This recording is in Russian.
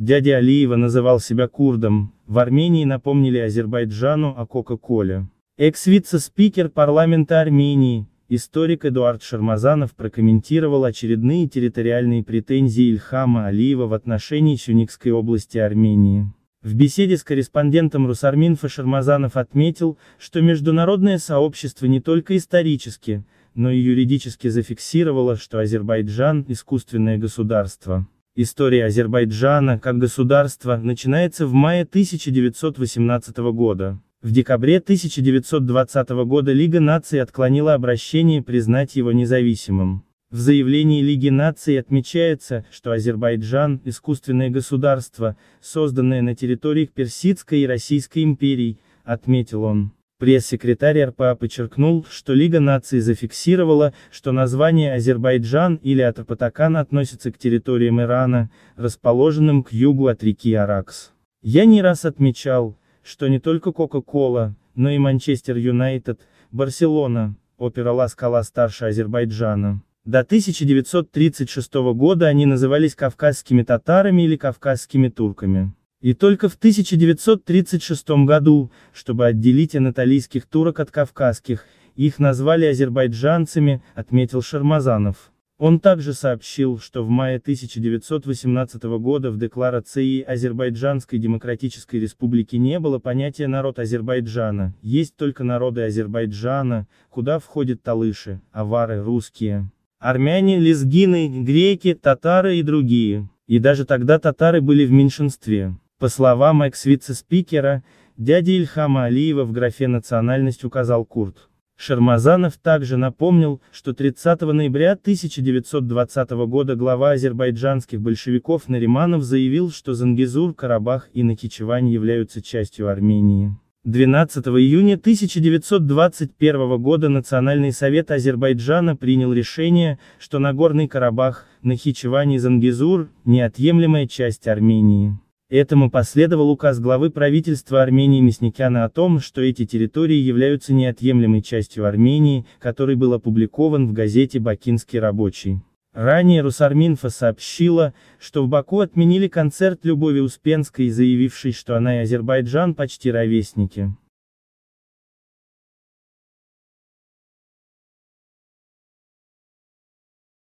Дядя Алиева называл себя курдом, в Армении напомнили Азербайджану о Кока-Коле. Экс-вице-спикер парламента Армении, историк Эдуард Шармазанов прокомментировал очередные территориальные претензии Ильхама Алиева в отношении Сюникской области Армении. В беседе с корреспондентом Русарминфа Шармазанов отметил, что международное сообщество не только исторически, но и юридически зафиксировало, что Азербайджан – искусственное государство. История Азербайджана как государства начинается в мае 1918 года. В декабре 1920 года Лига наций отклонила обращение признать его независимым. В заявлении Лиги наций отмечается, что Азербайджан – искусственное государство, созданное на территориях Персидской и Российской империй, отметил он. Пресс-секретарь РПА подчеркнул, что Лига наций зафиксировала, что название Азербайджан или Атарпатакан относится к территориям Ирана, расположенным к югу от реки Аракс. Я не раз отмечал, что не только Кока-Кола, но и Манчестер Юнайтед, Барселона, опера Ла-Скала старше Азербайджана. До 1936 года они назывались кавказскими татарами или кавказскими турками. И только в 1936 году, чтобы отделить анатолийских турок от кавказских, их назвали азербайджанцами, отметил Шармазанов. Он также сообщил, что в мае 1918 года в декларации Азербайджанской Демократической Республики не было понятия «народ Азербайджана», есть только народы Азербайджана, куда входят талыши, авары, русские, армяне, лезгины, греки, татары и другие. И даже тогда татары были в меньшинстве. По словам экс-вице-спикера, дяди Ильхама Алиева в графе «Национальность» указал Курд. Шармазанов также напомнил, что 30 ноября 1920 года глава азербайджанских большевиков Нариманов заявил, что Зангизур, Карабах и Нахичевань являются частью Армении. 12 июня 1921 года Национальный совет Азербайджана принял решение, что Нагорный Карабах, Нахичевань и Зангизур – неотъемлемая часть Армении. Этому последовал указ главы правительства Армении Мясникяна о том, что эти территории являются неотъемлемой частью Армении, который был опубликован в газете «Бакинский рабочий». Ранее Русарминфа сообщила, что в Баку отменили концерт Любови Успенской, заявившей, что она и Азербайджан почти ровесники.